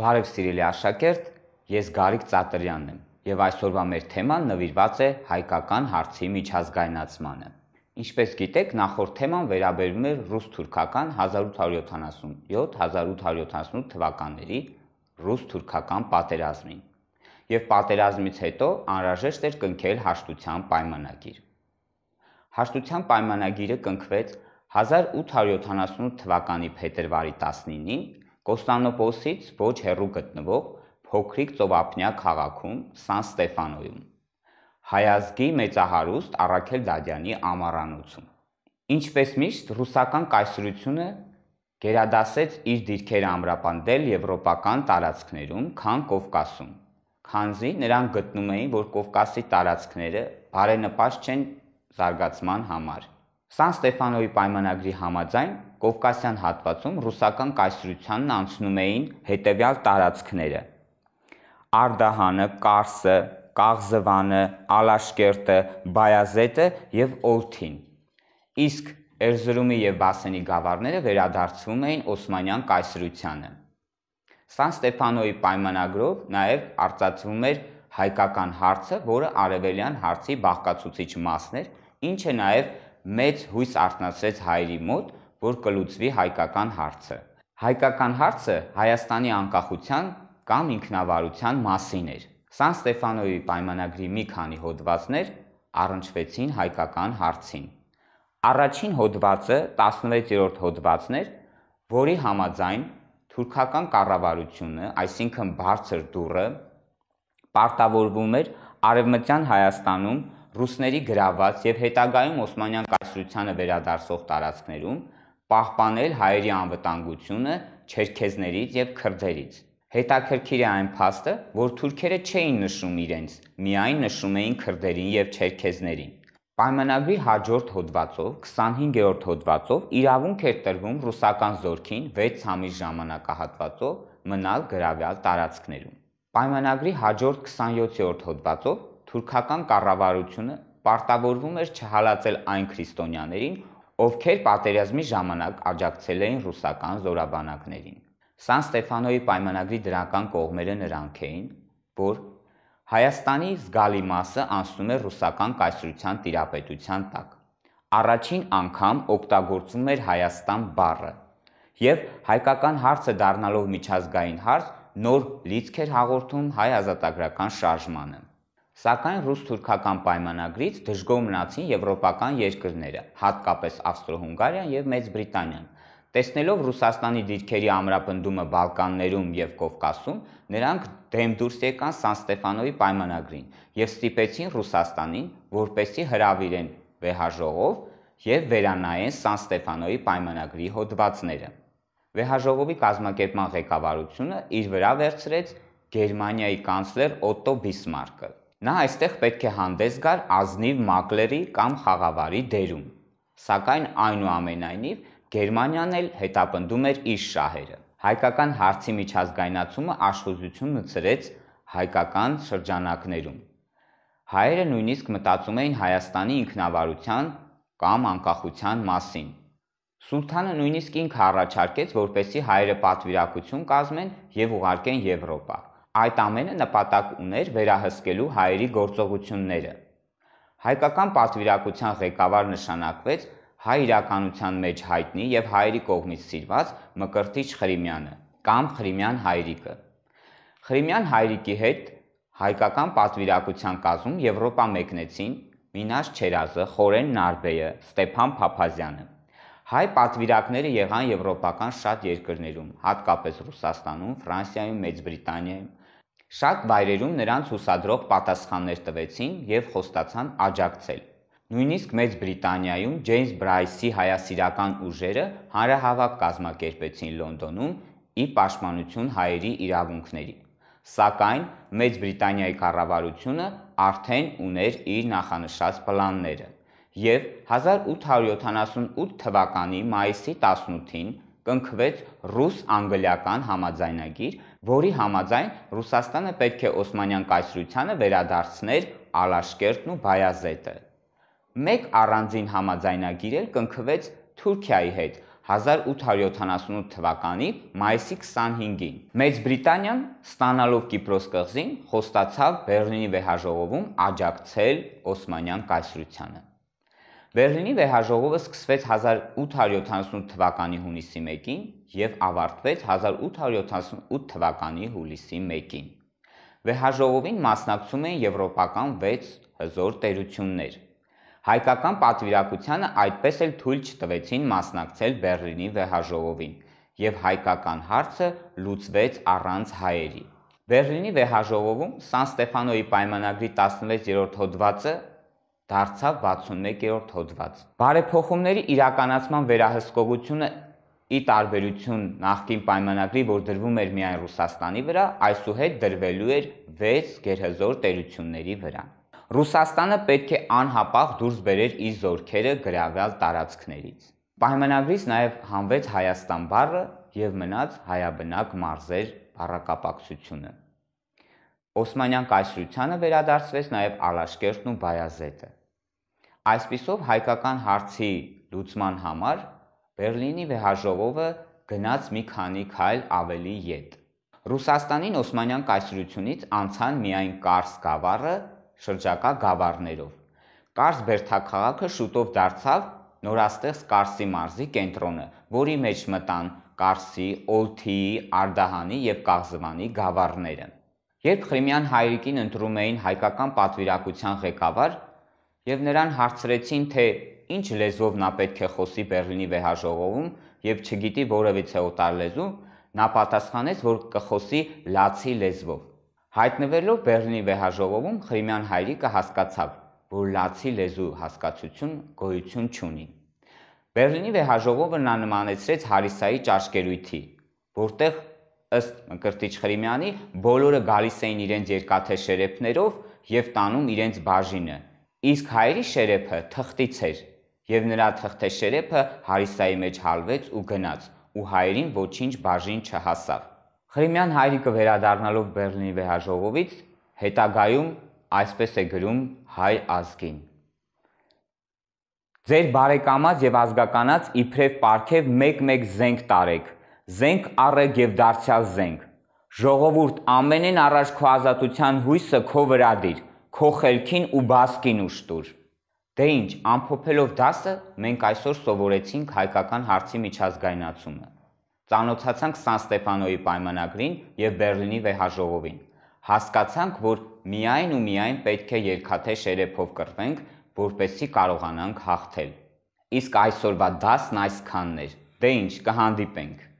Բարև սիրելի աշակերտ, ես Գարիկ Ծատրյանն եմ եւ այսօրվա մեր թեման նվիրված է հայկական հարցի միջազգայնացմանը։ Ինչպես գիտեք, նախորդ թեման վերաբերում էր ռուս-թուրքական 1877-1878 թվականների ռուս-թուրքական պատերազմին։ Եվ պատերազմից հետո անհրաժեշտ էր կնքել հաշտության պայմանագիր։ Հաշտության պայմանագիրը կնքվեց 1878 թվականի փետրվարի 19-ին Կոստանդնուպոլսից ոչ հեռու գտնվող փոքրիկ ծովափնյա քաղաքում Սան Ստեփանոյում հայազգի մեծահարուստ Առաքել Դադյանի ամառանոցում։ Ինչպես միշտ ռուսական կայսրությունը գերադասեց իր դիրքերը ամրապնդել եվրոպական տարածքներում, քան Կովկասում։ Քանզի նրանք գտնում էին, որ Կովկասի տարածքները բարենպաստ չեն զարգացման համար։ Սան Ստեփանոյի պայմանագրի համաձայն Կովկասյան հատվածում ռուսական կայսրությանն անցնում էին հետևյալ տարածքները. Արդահանը, Կարսը, Կաղզվանը, Ալաշկերտը, Բայազետը եւ Օլթին։ Իսկ Էրզրումի եւ Բասենի գավառները վերադարձվում էին Օսմանյան կայսրությանը։ Սան Ստեփանոյի պայմանագրով նաեւ արծացվում էր հայկական հարցը, որը արևելյան հարցի բաղկացուցիչ մասն էր, ինչը նաեւ մեծ հույս արտնացրեց հայերի մոտ որ կլուծվի հայկական հարցը։ Հայկական հարցը Հայաստանի անկախության կամ ինքնավարության մասին էր։ Սան Ստեփանոյի պայմանագրի մի քանի հոդվածներ առնչվեցին հայկական հարցին։ Առաջին հոդվածը 16-րդ հոդվածն էր, որի համաձայն թուրքական կառավարությունը, այսինքն բարձր դուրը, պարտավորվում էր արևմտյան Հայաստանում ռուսների գրաված եւ հետագայում Օսմանյան կայսրությանը վերադարձող տարածքներում պահպանել հայերի անվտանգությունը չերքեզներից եւ քրդերից։ Հետաքրքիր է այն փաստը, որ թուրքերը չէին նշում իրենց, միայն նշում էին քրդերին եւ չերքեզներին։ Պայմանագրի հաջորդ հոդվածով, 25-րդ հոդվածով իրավունք էր տրվում ռուսական զորքին 6 ամիս ժամանակահատվածով մնալ գրավյալ տարածքներում։ Պայմանագրի հաջորդ 27-րդ հոդվածով թուրքական կառավարությունը պարտավորվում էր չհալածել այն քրիստոնյաներին, ովքեր պատերազմի ժամանակ աջակցել էին ռուսական զորաբանակներին։ Սան Ստեփանոյի պայմանագրի դրական կողմերը նրանք էին, որ Հայաստանի զգալի մասը անցնում է ռուսական կայսրության տիրապետության տակ։ Առաջին անգամ օգտագործվում էր Հայաստան բառը, եւ հայկական հարցը դառնալով միջազգային հարց նոր լիցք էր հաղորդում հայ ազատագրական շարժմանը։ Սակայն ռուս-թուրքական պայմանագրից դժգոհ մնացին եվրոպական երկրները, հատկապես Ավստրո-Հունգարիան եւ Մեծ Բրիտանիան։ Տեսնելով Ռուսաստանի դիրքերի ամրապնդումը Բալկաններում եւ Կովկասում, նրանք դեմ դուրս եկան Սան Ստեփանոյի պայմանագրին եւ ստիպեցին Ռուսաստանին, որպեսի հրավիրեն վեհաժողով եւ վերանայեն Սան Ստեփանոյի պայմանագրի հոդվածները։ Վեհաժողովի կազմակերպման ղեկավարությունը իր վրա վերցրեց Գերմանիայի կանցլեր Օտո Բիսմարկը։ Նա այստեղ պետք է հանդես գար ազնիվ մակլերի կամ խաղավարի դերում։ Սակայն այնուամենայնիվ Գերմանիան էլ հետապնդում էր իր շահերը։ Հայկական հարցի միջազգայնացումը աշխուզություն մցրեց հայկական շրջանակներում։ Հայերը նույնիսկ մտածում էին Հայաստանի ինքնավարության կամ անկախության մասին։ Սուլթանը նույնիսկ ինքը առաջարկեց, որպեսի հայերը պատվիրակություն կազմեն եւ ուղարկեն Եվրոպա։ եվ Այդ ամենը նպատակ ուներ վերահսկելու հայերի գործողությունները։ Հայկական պատվիրակության ղեկավար նշանակվեց հայ իրականության մեջ հայտնի եւ հայերի կողմից սիրված Մկրտիչ Խրիմյանը կամ Խրիմյան Հայրիկը։ Խրիմյան Հայրիկի հետ հայկական պատվիրակության կազմում Եվրոպա մեկնեցին Մինաշ Չերազը, Խորեն Նարբեյը, Ստեփան Փափազյանը։ Հայ պատվիրակները եղան եվրոպական շատ երկրներում, հատկապես Ռուսաստանում, Ֆրանսիայում, Մեծ Բրիտանիայում, Շատ վայրերում նրանց հուսադրող պատասխաններ տվեցին եւ խոստացան աջակցել։ Նույնիսկ Մեծ Բրիտանիայում Ջեյմս Բրայսի հայասիրական ուժերը հանրահավաք կազմակերպեցին Լոնդոնում՝ ի պաշտպանություն հայերի իրավունքների։ Սակայն Մեծ Բրիտանիայի կառավարությունը արդեն ուներ իր նախանշած պլանները, եւ 1878 թվականի մայիսի 18-ին կնքվեց ռուս-անգլիական համաձայնագիր, որի համաձայն Ռուսաստանը պետք է Օսմանյան կայսրությանը վերադարձներ Ալաշկերտն ու Բայազետը։ Մեկ առանձին համաձայնագիր էլ կնքվեց Թուրքիայի հետ 1878 թվականի մայիսի 25-ին։ Մեծ Բրիտանիան ստանալով Կիպրոս կղզին խոստացավ Բեռլինի վեհաժողովում աջակցել Օսմանյան կայսրությանը։ Բերլինի վեհաժողովը սկսվեց 1878 թվականի հունիսի 1-ին եւ ավարտվեց 1878 թվականի հուլիսի 1-ին։ Վեհաժողովին մասնակցում են եվրոպական 6 հզոր տերություններ։ Հայկական պատվիրակությանը այդպես էլ թույլ չտվեցին մասնակցել Բերլինի վեհաժողովին եւ հայկական հարցը լուծվեց առանց հայերի։ Բերլինի վեհաժողովում Սան Ստեփանոյի պայմանագրի 16-րդ հոդվածը դարձավ 61-րդ հոդված։ Բարեփոխումների իրականացման վերահսկողությունը ի տարբերություն նախկին պայմանագրի, որ դրվում էր միայն Ռուսաստանի վրա, այսուհետ դրվելու էր 6 գերհզոր տերությունների վրա։ Ռուսաստանը պետք է անհապաղ դուրս բերեր իր զորքերը գրավյալ տարածքներից։ Պայմանագրից նաև հանվեց Հայաստան բառը եւ մնաց հայաբնակ մարզեր բառակապակցությունը։ Օսմանյան կայսրությանը վերադարձվեց նաև Ալաշկերտն ու Բայազետը։ Այսպիսով հայկական հարցի լուծման համար Բերլինի վեհաժողովը գնաց մի քանի քայլ ավելի ետ։ Ռուսաստանին Օսմանյան կայսրությունից անցան միայն Կարս գավառը շրջակա գավառներով։ Կարս Բերթաքաղաքը շուտով դարձավ նորաստեղծ Կարսի մարզի կենտրոնը, որի մեջ մտան Կարսի, Օլթիի, Արդահանի եւ Կաղզվանի գավառները։ Երբ Խրիմյան հայրիկին ընտրում էին հայկական պատվիրակության ղեկավար եւ նրան հարցրեցին, թե ինչ լեզվով նա պետք է խոսի Բեռլինի վեհաժողովում եւ չգիտի որևիցե օտար լեզու, նա պատասխանեց, որ կխոսի լացի լեզվով։ Հայտնվելով Բեռլինի վեհաժողովում Խրիմյան հայրիկը հասկացավ, որ լացի լեզու հասկացություն գոյություն չունի։ Բեռլինի վեհաժողովը նա նմանեցրեց Հարիսայի ճաշկերույթի, որտեղ ըստ Մկրտիչ Խրիմյանի բոլորը գալիս էին իրենց երկաթե շերեփներով եւ տանում իրենց բաժինը։ Իսկ հայերի շերեփը թղթից էր եւ նրա թղթե շերեփը հարիսայի մեջ հալվեց ու գնաց ու հայերին ոչինչ բաժին չհասավ։ Խրիմյան հայրիկը վերադառնալով Բեռլինի վեհաժողովից հետագայում այսպես է գրում հայ ազգին. Ձեր բարեկամած եւ ազգականած իբրև պարքև մեկ-մեկ զենք տարեք Զենք առեք եւ դարձյալ զենք։ Ժողովուրդ ամենեն առաջ քո ազատության հույսը քո վրա դիր, քո խելքին ու բասկին ուշտուր։ Դե ինչ, ամփոփելով դասը, մենք այսօր սովորեցինք հայկական հարցի միջազգայնացումը։ Ծանոթացանք Սան Ստեփանոյի պայմանագրին եւ Բերլինի վեհաժողովին։ Հասկացանք, որ միայն ու միայն պետք է երկաթե շերեփով կրվենք, որպեսզի կարողանանք հաղթել։ Իսկ այսօրվա դասն այսքանն էր։ Դե ինչ, կհանդիպենք։